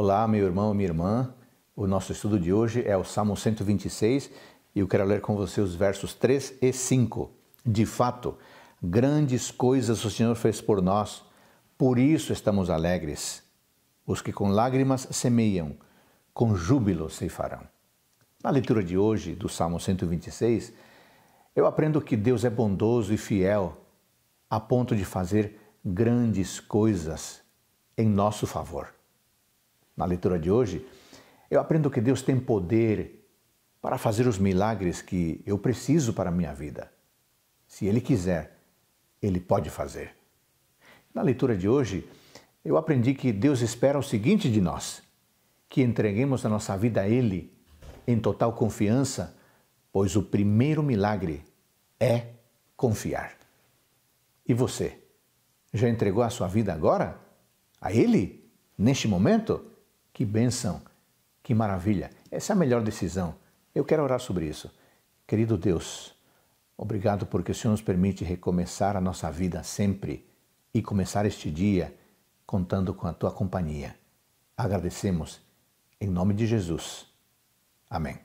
Olá, meu irmão, minha irmã. O nosso estudo de hoje é o Salmo 126 e eu quero ler com você os versos 3 e 5. De fato, grandes coisas o Senhor fez por nós, por isso estamos alegres. Os que com lágrimas semeiam, com júbilo ceifarão. Na leitura de hoje do Salmo 126, eu aprendo que Deus é bondoso e fiel a ponto de fazer grandes coisas em nosso favor na leitura de hoje, eu aprendo que Deus tem poder para fazer os milagres que eu preciso para a minha vida. Se Ele quiser, Ele pode fazer. Na leitura de hoje, eu aprendi que Deus espera o seguinte de nós: que entreguemos a nossa vida a Ele em total confiança, pois o primeiro milagre é confiar. E você? Já entregou a sua vida agora? A Ele? Neste momento? Que bênção! Que maravilha! Essa é a melhor decisão. Eu quero orar sobre isso. Querido Deus, obrigado porque o Senhor nos permite recomeçar a nossa vida sempre e começar este dia contando com a tua companhia. Agradecemos em nome de Jesus. Amém.